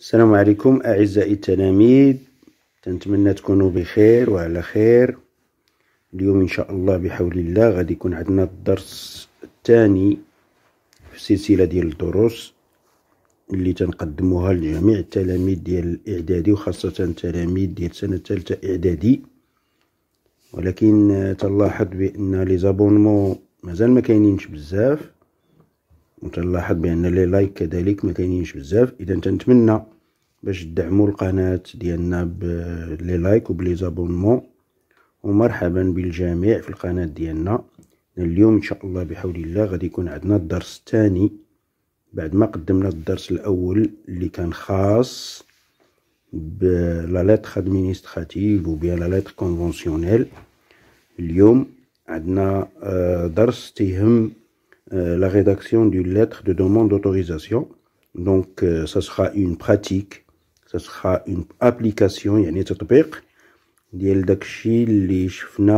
السلام عليكم أعزائي التلاميذ تنتمنى تكونوا بخير وعلى خير اليوم إن شاء الله بحول الله غادي يكون عندنا الدرس الثاني في السلسلة ديال الدروس اللي تنقدموها لجميع التلاميذ ديال الإعدادي وخاصة تلاميذ ديال سنة ثالثة إعدادي ولكن تلاحظ بأن لي زابونمون مازال ما كاينينش بزاف وتلاحظ بان لي لايك كذلك ما كاينينش بزاف اذا تنتمنى باش تدعموا القناه ديالنا بلي لايك وبلي زابونمون ومرحبا بالجميع في القناه ديالنا اليوم ان شاء الله بحول الله غادي يكون عندنا الدرس الثاني بعد ما قدمنا الدرس الاول اللي كان خاص بلا ليتر ادمينستراتيف وبيان لا ليتر كونفونسيونيل اليوم عندنا آه، درس تيهم Euh, la rédaction d'une lettre de demande d'autorisation donc ce euh, sera une pratique ce sera une application il y en a d'autres il y en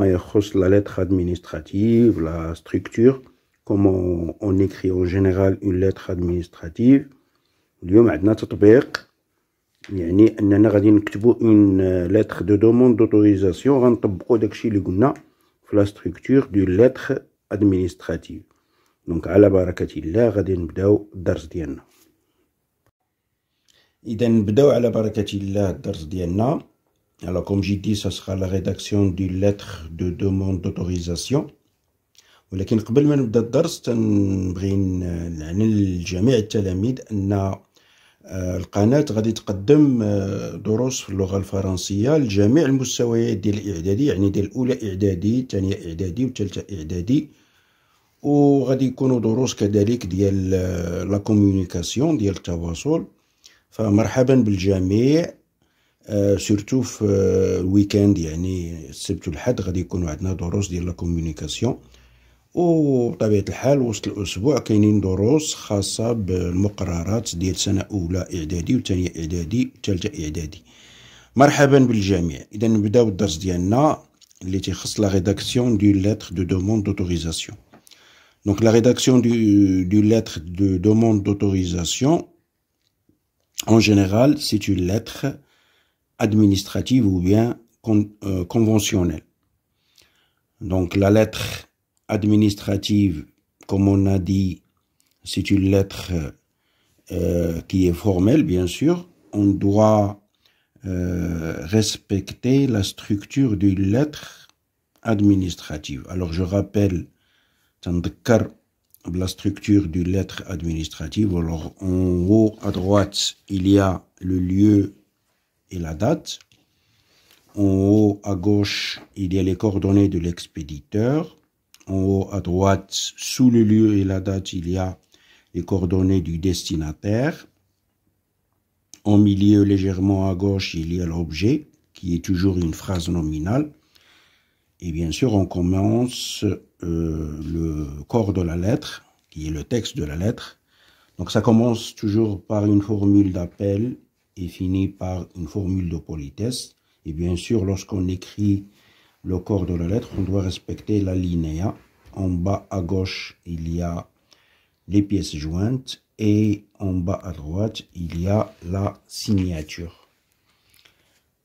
a la lettre administrative la structure comment on écrit en général une lettre administrative il y en a d'autres qui l'ont vu on va une euh, lettre de demande d'autorisation il y en a d'autres la structure lettre. ادمينستراتيف دونك على بركه الله غادي نبداو الدرس ديالنا اذا نبداو على بركه الله الدرس ديالنا alors comme j'ai dit ça sera la rédaction d'une lettre de demande d'autorisation ولكن قبل ما نبدا الدرس تنبغي نعلن لجميع التلاميذ ان القناة غادي تقدم دروس في اللغة الفرنسية لجميع المستويات ديال الإعدادي يعني ديال الأولى إعدادي الثانية إعدادي والثالثة إعدادي وغادي يكونوا دروس كذلك ديال لا آه, كوميونيكاسيون ديال التواصل فمرحبا بالجميع آه سورتو في آه, الويكاند يعني السبت والحد غادي يكونوا عندنا دروس ديال لا كوميونيكاسيون وطبيعه الحال وسط الاسبوع كاينين دروس خاصه بالمقررات ديال سنه اولى اعدادي وثانيه اعدادي وثالثه اعدادي مرحبا بالجميع اذا نبداو الدرس ديالنا اللي تيخص لا ريداكسيون دو لاتر دو دوموند دوتوريزاسيون Donc la rédaction du, lettre de demande d'autorisation, en général, c'est une lettre administrative ou bien euh, conventionnelle. Donc la lettre administrative, comme on a dit, c'est une lettre euh, qui est formelle, bien sûr. On doit euh, respecter la structure d'une lettre administrative. Alors je rappelle la structure du lettre administrative. Alors, en haut à droite, il y a le lieu et la date. En haut à gauche, il y a les coordonnées de l'expéditeur. En haut à droite, sous le lieu et la date, il y a les coordonnées du destinataire. En milieu, légèrement à gauche, il y a l'objet, qui est toujours une phrase nominale. Et bien sûr, on commence euh, le corps de la lettre, qui est le texte de la lettre. Donc ça commence toujours par une formule d'appel et finit par une formule de politesse. Et bien sûr, lorsqu'on écrit le corps de la lettre, on doit respecter la linéa. En bas à gauche, il y a les pièces jointes et en bas à droite, il y a la signature.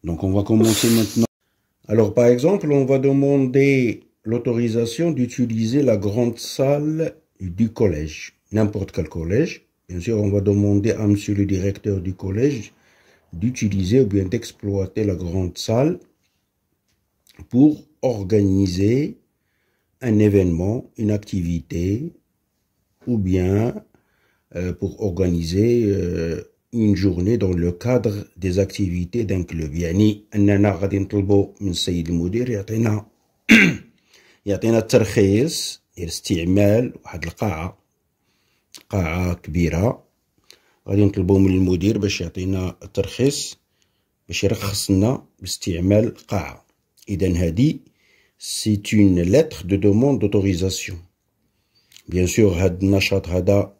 Donc on va commencer maintenant. Alors par exemple, on va demander l'autorisation d'utiliser la grande salle du collège, n'importe quel collège. Bien sûr, on va demander à monsieur le directeur du collège d'utiliser ou bien d'exploiter la grande salle pour organiser un événement, une activité ou bien euh, pour organiser euh, une journée dans le cadre des activités d'un club. يعطينا الترخيص ديال استعمال واحد القاعة قاعة كبيرة غادي نطلبو من المدير باش يعطينا الترخيص باش يرخص لنا باستعمال القاعة إذا هادي سي اون لتر دو دوموند دوتوريزاسيون بيان سور هاد النشاط هذا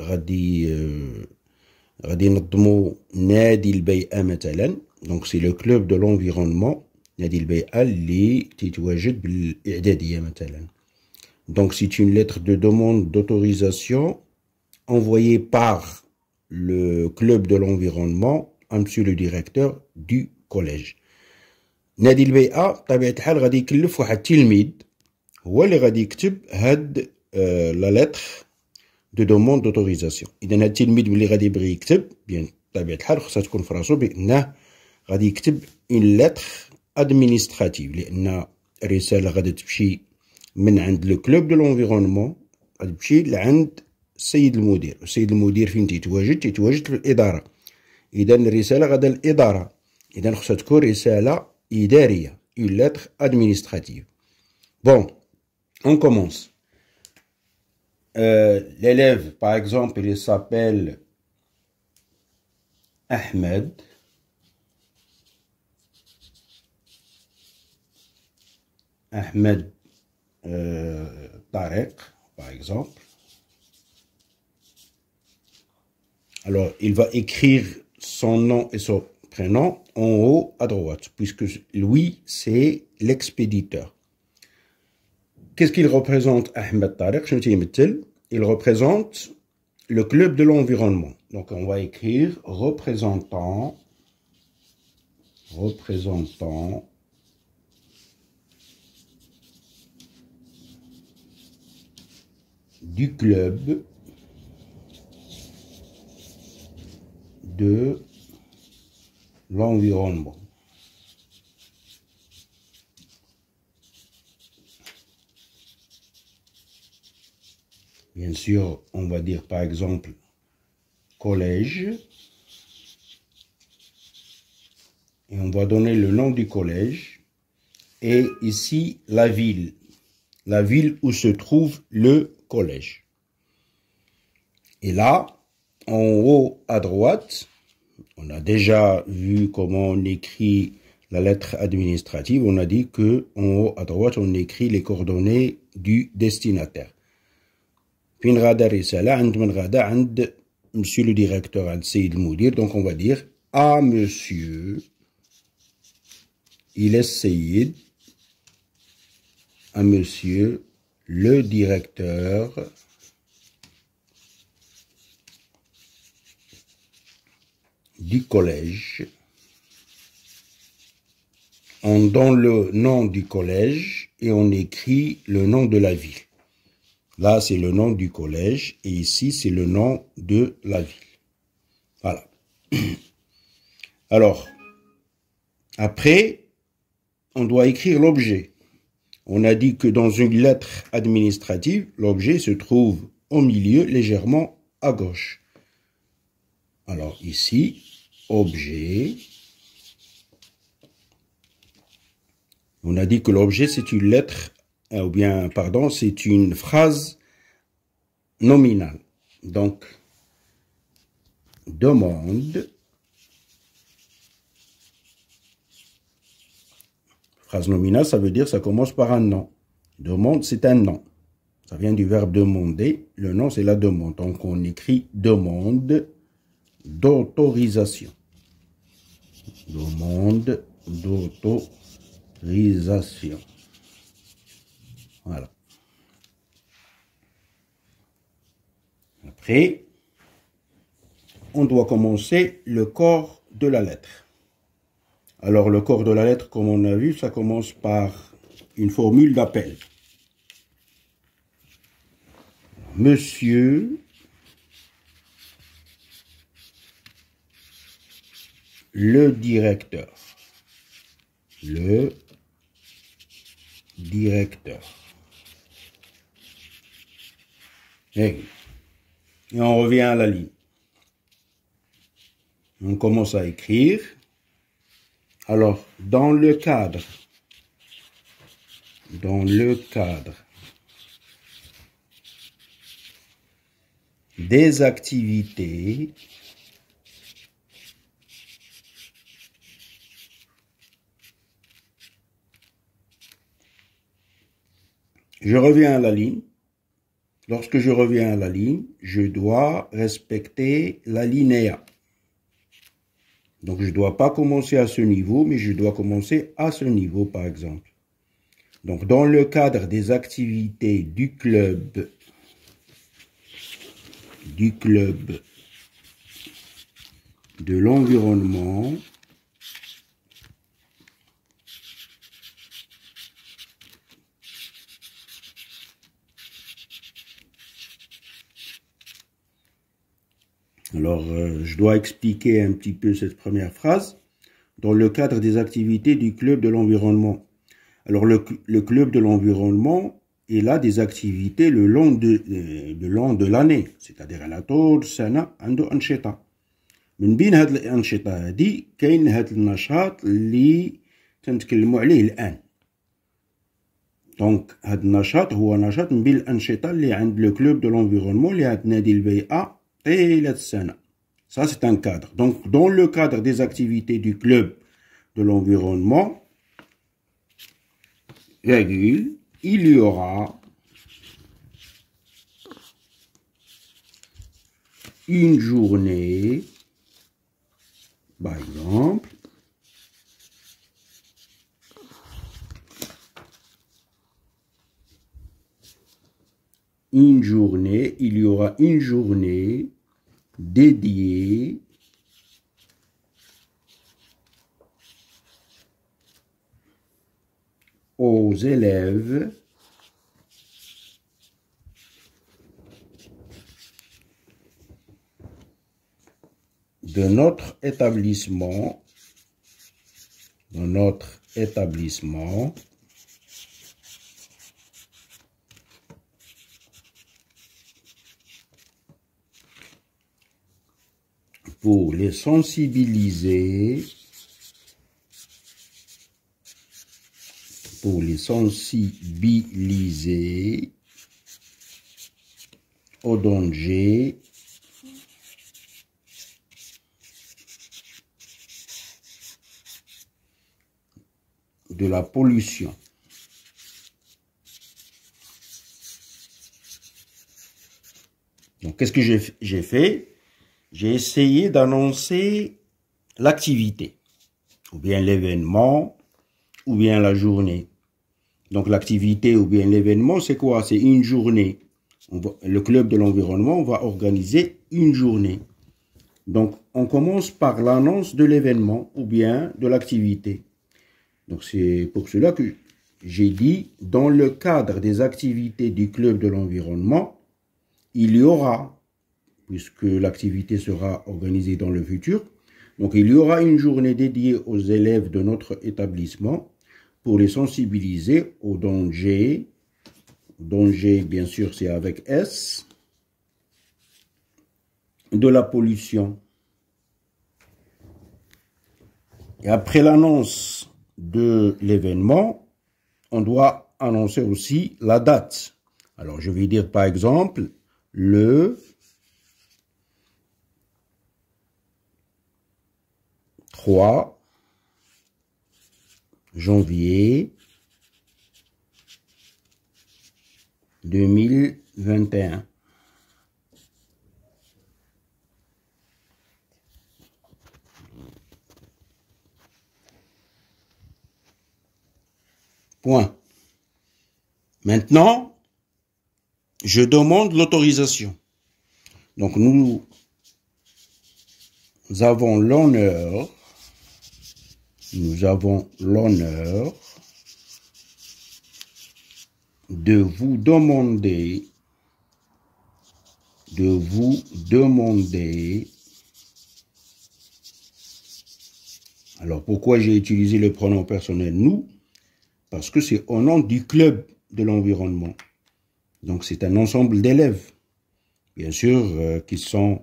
غادي آه، غادي ينظمو نادي البيئة مثلا دونك سي لو كلوب دو لونفيرونمون Nadilbe Ali, tu dois juste éditer maintenant. Donc c'est une lettre de demande d'autorisation envoyée par le club de l'environnement à Monsieur le directeur du collège. Nadilbe a, t'as bien dit qu'il faut qu'il mide où il a dit la lettre de demande d'autorisation. Il a dit mide où il a dit briquet, bien t'as bien dit que ça se confirme sur le a dit que tu as une lettre ادمينستراتيف لان الرساله غادي تمشي من عند لو كلوب دو لونفيرونمون غادي تمشي لعند السيد المدير السيد المدير فين تيتواجد تيتواجد في الاداره اذا الرساله غادا الاداره اذا خصها تكون رساله اداريه اون لتر ادمينستراتيف بون اون كومونس euh, l'élève par اكزومبل يسابيل احمد Ahmed euh, Tarek, par exemple. Alors, il va écrire son nom et son prénom en haut à droite, puisque lui, c'est l'expéditeur. Qu'est-ce qu'il représente, Ahmed Tarek Il représente le club de l'environnement. Donc, on va écrire représentant, représentant du club de l'environnement. Bien sûr, on va dire par exemple collège. Et on va donner le nom du collège. Et ici, la ville. La ville où se trouve le collège. Et là, en haut à droite, on a déjà vu comment on écrit la lettre administrative. On a dit que en haut à droite, on écrit les coordonnées du destinataire. Puis monsieur le directeur And le Moudir. donc on va dire à ah, monsieur il est à ah, monsieur le directeur du collège, on donne le nom du collège et on écrit le nom de la ville. Là, c'est le nom du collège et ici, c'est le nom de la ville. Voilà. Alors, après, on doit écrire l'objet. On a dit que dans une lettre administrative, l'objet se trouve au milieu, légèrement à gauche. Alors ici, objet. On a dit que l'objet, c'est une lettre, euh, ou bien, pardon, c'est une phrase nominale. Donc, demande Phrase nominale, ça veut dire ça commence par un nom. Demande, c'est un nom. Ça vient du verbe demander. Le nom, c'est la demande. Donc, on écrit demande d'autorisation. Demande d'autorisation. Voilà. Après, on doit commencer le corps de la lettre. Alors le corps de la lettre, comme on a vu, ça commence par une formule d'appel. Monsieur le directeur. Le directeur. Et on revient à la ligne. On commence à écrire. Alors, dans le cadre, dans le cadre des activités Je reviens à la ligne. Lorsque je reviens à la ligne, je dois respecter la linéa. Donc je ne dois pas commencer à ce niveau, mais je dois commencer à ce niveau par exemple. Donc dans le cadre des activités du club, du club de l'environnement, Alors, euh, je dois expliquer un petit peu cette première phrase dans le cadre des activités du club de l'environnement. Alors, le, club de l'environnement, il a des activités le long de, euh, de, de l'année, c'est-à-dire à la tour, sana, Ando Ancheta. من بين هاد الأنشطة هادي كاين هاد النشاط اللي تنتكلموا عليه الآن. دونك هاد النشاط هو نشاط من بين الأنشطة اللي عند لو كلوب دو لونفيرونمون اللي عند نادي البيئة et la tsana. Ça, c'est un cadre. Donc, dans le cadre des activités du club de l'environnement, il y aura une journée, par exemple, une journée, il y aura une journée dédiée aux élèves de notre établissement, de notre établissement, pour les sensibiliser, pour les sensibiliser au danger de la pollution. Donc, qu'est-ce que j'ai fait j'ai essayé d'annoncer l'activité, ou bien l'événement, ou bien la journée. Donc l'activité ou bien l'événement, c'est quoi C'est une journée. le club de l'environnement va organiser une journée. Donc on commence par l'annonce de l'événement ou bien de l'activité. Donc c'est pour cela que j'ai dit, dans le cadre des activités du club de l'environnement, il y aura puisque l'activité sera organisée dans le futur. Donc il y aura une journée dédiée aux élèves de notre établissement pour les sensibiliser aux dangers. Danger, bien sûr, c'est avec S. De la pollution. Et après l'annonce de l'événement, on doit annoncer aussi la date. Alors, je vais dire par exemple le 3 janvier 2021. Point. Maintenant, je demande l'autorisation. Donc nous, nous avons l'honneur nous avons l'honneur de vous demander, de vous demander, alors pourquoi j'ai utilisé le pronom personnel nous Parce que c'est au nom du club de l'environnement. Donc c'est un ensemble d'élèves, bien sûr, euh, qui sont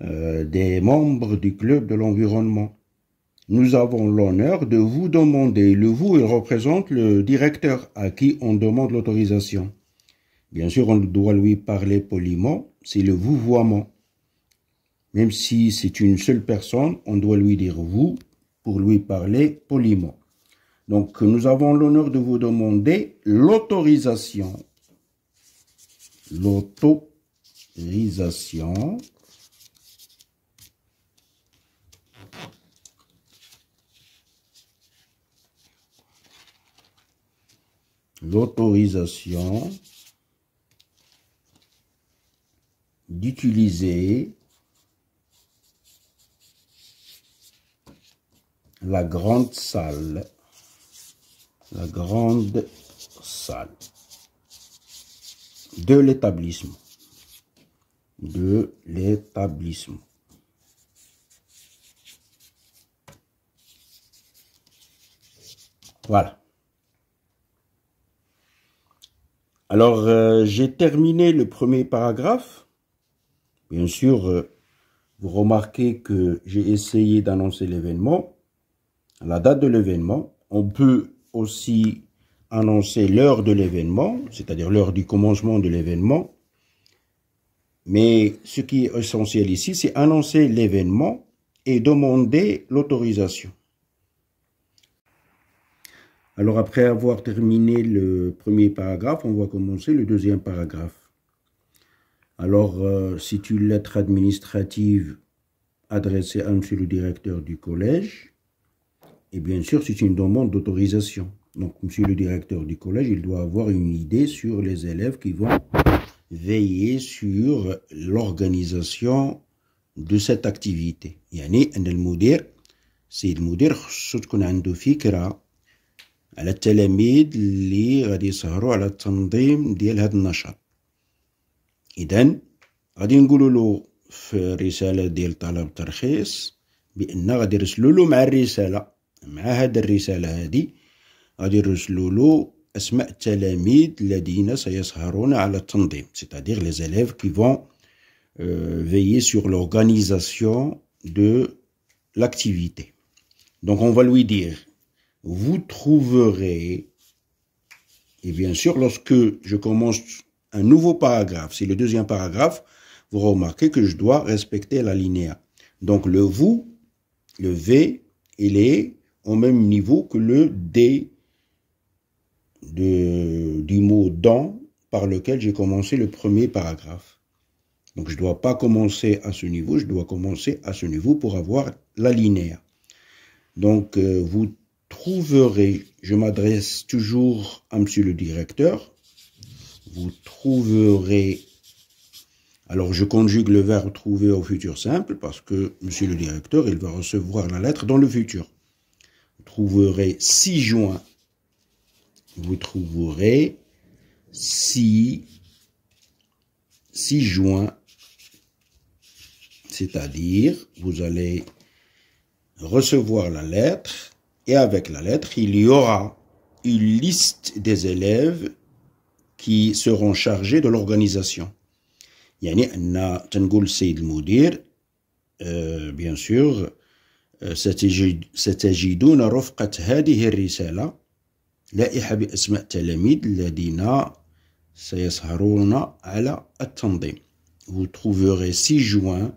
euh, des membres du club de l'environnement. Nous avons l'honneur de vous demander. Le vous, il représente le directeur à qui on demande l'autorisation. Bien sûr, on doit lui parler poliment, c'est le vous » voiement. Même si c'est une seule personne, on doit lui dire vous pour lui parler poliment. Donc, nous avons l'honneur de vous demander l'autorisation. L'autorisation l'autorisation d'utiliser la grande salle, la grande salle de l'établissement, de l'établissement. Voilà. Alors, euh, j'ai terminé le premier paragraphe. Bien sûr, euh, vous remarquez que j'ai essayé d'annoncer l'événement, la date de l'événement. On peut aussi annoncer l'heure de l'événement, c'est-à-dire l'heure du commencement de l'événement. Mais ce qui est essentiel ici, c'est annoncer l'événement et demander l'autorisation. Alors après avoir terminé le premier paragraphe, on va commencer le deuxième paragraphe. Alors, c'est euh, une lettre administrative adressée à M. le directeur du collège. Et bien sûr, c'est une demande d'autorisation. Donc, M. le directeur du collège, il doit avoir une idée sur les élèves qui vont veiller sur l'organisation de cette activité. Yani, c'est le على التلاميذ اللي غادي يسهروا على التنظيم ديال هذا النشاط اذا غادي نقولوا له في الرساله ديال طلب ترخيص بان غادي يرسلوا له مع الرساله مع هذه الرساله هذه غادي يرسلوا له اسماء التلاميذ الذين سيسهرون على التنظيم سيتادير لي زليف كي فون qui vont euh, veiller sur l'organisation de l'activité donc on va lui dire vous trouverez, et bien sûr, lorsque je commence un nouveau paragraphe, c'est le deuxième paragraphe, vous remarquez que je dois respecter la linéaire. Donc le vous, le V, il est au même niveau que le D du mot dans par lequel j'ai commencé le premier paragraphe. Donc je ne dois pas commencer à ce niveau, je dois commencer à ce niveau pour avoir la linéaire. Donc euh, vous trouverez, je m'adresse toujours à monsieur le directeur, vous trouverez, alors je conjugue le verbe trouver au futur simple parce que monsieur le directeur, il va recevoir la lettre dans le futur. Vous trouverez 6 juin, vous trouverez si 6 juin, c'est-à-dire vous allez recevoir la lettre et avec la lettre, il y aura une liste des élèves qui seront chargés de l'organisation. يعني Tengul تنقول السيد المدير بيان سور ستجد ستجدون رفقة هذه الرسالة لائحة بأسماء التلاميذ الذين سيسهرون على التنظيم. Vous trouverez ci joint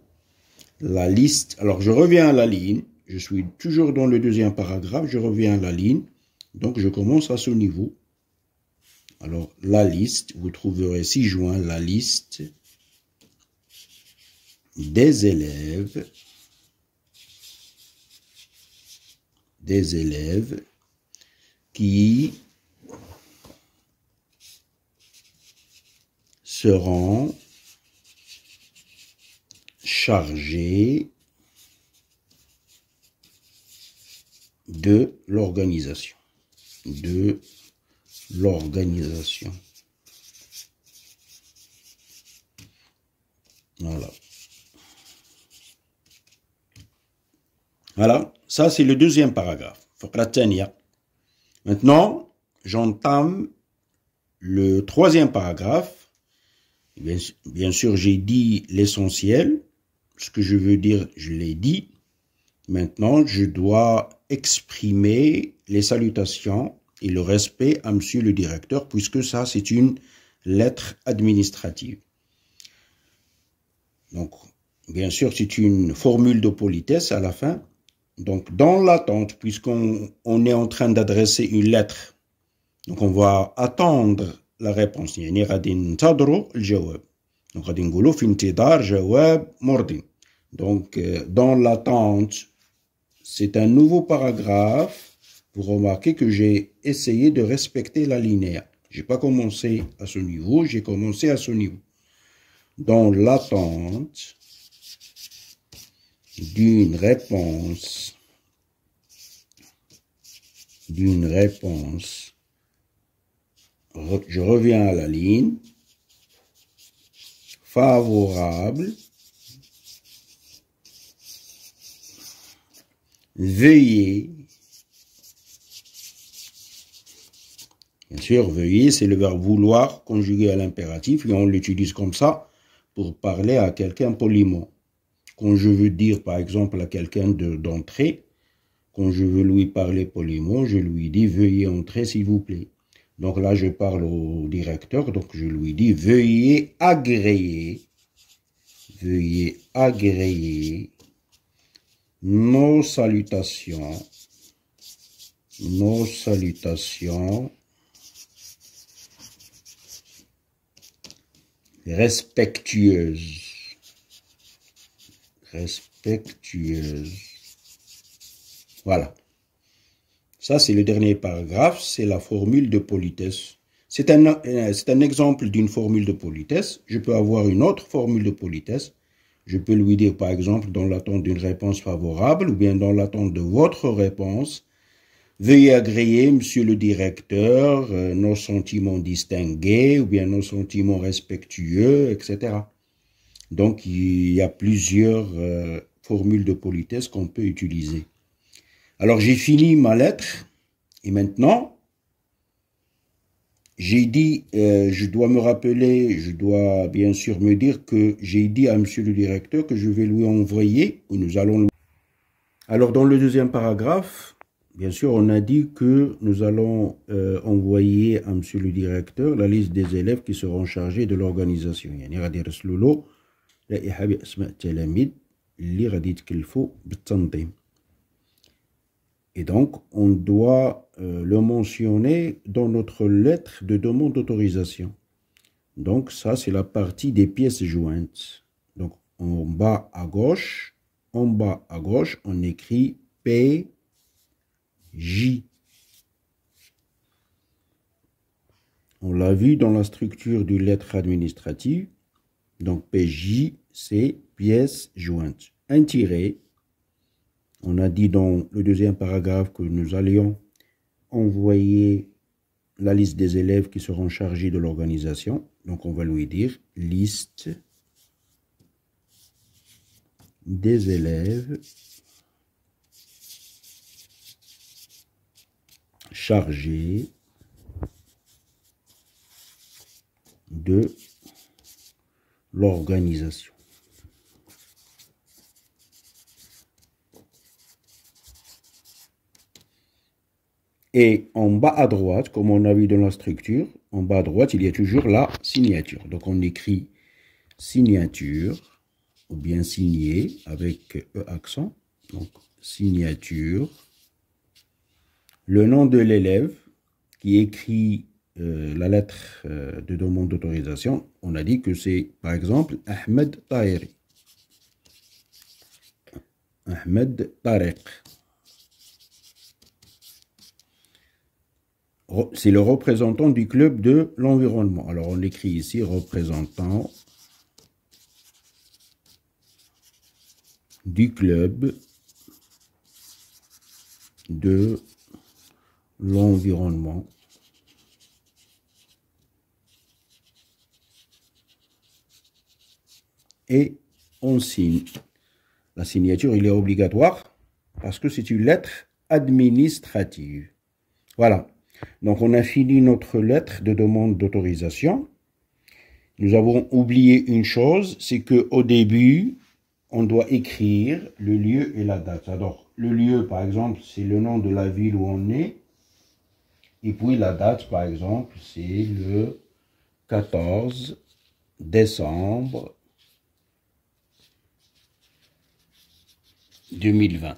la liste. Alors je reviens à la ligne. Je suis toujours dans le deuxième paragraphe, je reviens à la ligne. Donc, je commence à ce niveau. Alors, la liste, vous trouverez ci-joint la liste des élèves des élèves qui seront chargés de l'organisation. De l'organisation. Voilà. Voilà, ça c'est le deuxième paragraphe. Maintenant, j'entame le troisième paragraphe. Bien, bien sûr, j'ai dit l'essentiel. Ce que je veux dire, je l'ai dit. Maintenant, je dois exprimer les salutations et le respect à monsieur le directeur, puisque ça, c'est une lettre administrative. Donc, bien sûr, c'est une formule de politesse à la fin. Donc, dans l'attente, puisqu'on on est en train d'adresser une lettre, donc on va attendre la réponse. Donc, euh, dans l'attente, c'est un nouveau paragraphe. Vous remarquez que j'ai essayé de respecter la linéaire. J'ai pas commencé à ce niveau, j'ai commencé à ce niveau. Dans l'attente d'une réponse, d'une réponse, je reviens à la ligne, favorable veuillez. Bien sûr, veuillez, c'est le verbe vouloir conjugué à l'impératif et on l'utilise comme ça pour parler à quelqu'un poliment. Quand je veux dire par exemple à quelqu'un d'entrer, quand je veux lui parler poliment, je lui dis veuillez entrer s'il vous plaît. Donc là, je parle au directeur, donc je lui dis veuillez agréer, veuillez agréer nos salutations, nos salutations respectueuses, respectueuses. Voilà. Ça, c'est le dernier paragraphe, c'est la formule de politesse. C'est un, euh, un exemple d'une formule de politesse. Je peux avoir une autre formule de politesse je peux lui dire, par exemple, dans l'attente d'une réponse favorable ou bien dans l'attente de votre réponse, Veuillez agréer, monsieur le directeur, euh, nos sentiments distingués ou bien nos sentiments respectueux, etc. Donc, il y a plusieurs euh, formules de politesse qu'on peut utiliser. Alors, j'ai fini ma lettre et maintenant, j'ai dit, euh, je dois me rappeler, je dois bien sûr me dire que j'ai dit à monsieur le directeur que je vais lui envoyer, ou nous allons Alors dans le deuxième paragraphe, bien sûr, on a dit que nous allons euh, envoyer à monsieur le directeur la liste des élèves qui seront chargés de l'organisation. Et donc, on doit euh, le mentionner dans notre lettre de demande d'autorisation. Donc, ça, c'est la partie des pièces jointes. Donc, en bas à gauche, en bas à gauche, on écrit PJ. On l'a vu dans la structure du lettre administrative. Donc, PJ, c'est pièce jointe. Un tiret, on a dit dans le deuxième paragraphe que nous allions envoyer la liste des élèves qui seront chargés de l'organisation. Donc on va lui dire liste des élèves chargés de l'organisation. Et en bas à droite, comme on a vu dans la structure, en bas à droite, il y a toujours la signature. Donc on écrit signature ou bien signé avec E accent. Donc signature, le nom de l'élève qui écrit euh, la lettre euh, de demande d'autorisation, on a dit que c'est par exemple Ahmed Tahiri. Ahmed Tariq. c'est le représentant du club de l'environnement. Alors on écrit ici, représentant du club de l'environnement. Et on signe. La signature, il est obligatoire parce que c'est une lettre administrative. Voilà. Donc, on a fini notre lettre de demande d'autorisation. Nous avons oublié une chose, c'est que au début, on doit écrire le lieu et la date. Alors, le lieu, par exemple, c'est le nom de la ville où on est. Et puis la date, par exemple, c'est le 14 décembre 2020.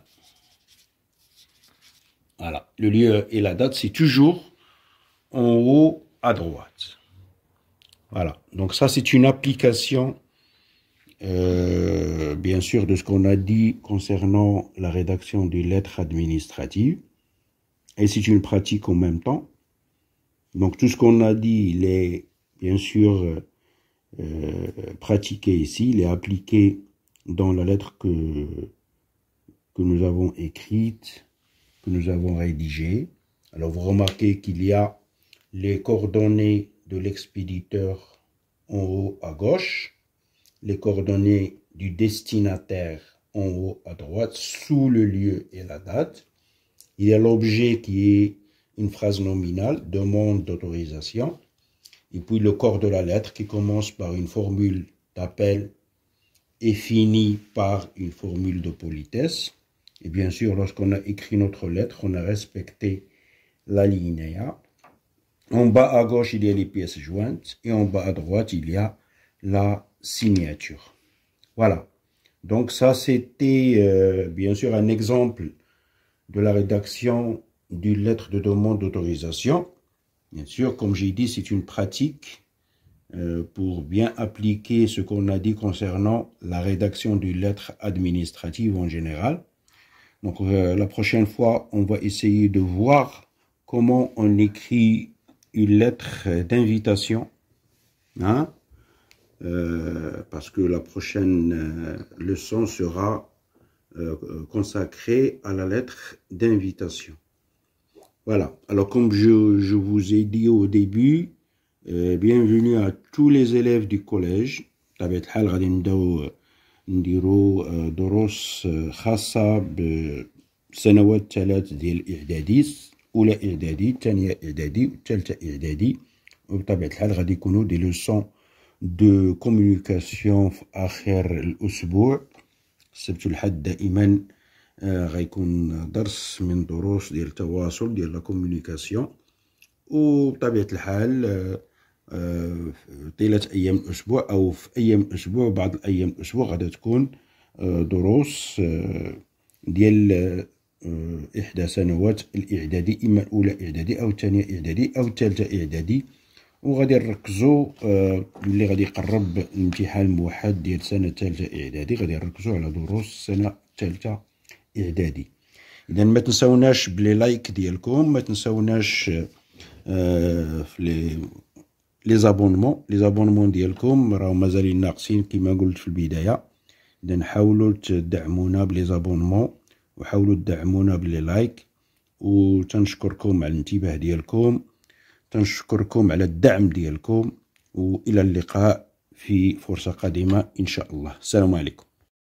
Voilà, le lieu et la date, c'est toujours en haut à droite. Voilà, donc ça c'est une application, euh, bien sûr, de ce qu'on a dit concernant la rédaction des lettres administratives. Et c'est une pratique en même temps. Donc tout ce qu'on a dit, il est bien sûr euh, pratiqué ici, il est appliqué dans la lettre que, que nous avons écrite nous avons rédigé. Alors vous remarquez qu'il y a les coordonnées de l'expéditeur en haut à gauche, les coordonnées du destinataire en haut à droite, sous le lieu et la date. Il y a l'objet qui est une phrase nominale, demande d'autorisation, et puis le corps de la lettre qui commence par une formule d'appel et finit par une formule de politesse. Et bien sûr, lorsqu'on a écrit notre lettre, on a respecté la linéa En bas à gauche, il y a les pièces jointes et en bas à droite, il y a la signature. Voilà. Donc ça, c'était euh, bien sûr un exemple de la rédaction d'une lettre de demande d'autorisation. Bien sûr, comme j'ai dit, c'est une pratique euh, pour bien appliquer ce qu'on a dit concernant la rédaction d'une lettre administrative en général. Donc euh, la prochaine fois, on va essayer de voir comment on écrit une lettre d'invitation. Hein. Euh, parce que la prochaine euh, leçon sera consacrée à la lettre d'invitation. Voilà. Alors comme je, vous ai dit au début, bienvenue à tous les élèves du collège. hal نديرو آه، دروس آه، خاصة بسنوات ثلاث ديال الإعدادي أولى إعدادي الثانية إعدادي والثالثة إعدادي وبطبيعة الحال غادي يكونوا دي لوسون دو كومونيكاسيون في آخر الأسبوع السبت والحد دائما آه، غيكون درس من دروس ديال التواصل ديال لا كومونيكاسيون وبطبيعة الحال آه آه، طيلة أيام الأسبوع أو في أيام الأسبوع بعض الأيام الأسبوع غادي تكون آه، دروس آه، ديال إحدى سنوات الإعدادي إما الأولى إعدادي أو الثانية إعدادي أو الثالثة إعدادي وغادي نركزوا ملي غادي يقرب الامتحان الموحد ديال سنة الثالثة إعدادي غادي نركزوا على دروس السنة الثالثة إعدادي إذا ما تنساوناش بلي لايك ديالكم ما تنساوناش في لي زابونمون لي زابونمون ديالكم راهو مازالين ناقصين كيما قلت في البدايه اذا حاولوا تدعمونا بلي زابونمون وحاولوا تدعمونا بلي لايك وتنشكركم على الانتباه ديالكم تنشكركم على الدعم ديالكم والى اللقاء في فرصه قادمه ان شاء الله السلام عليكم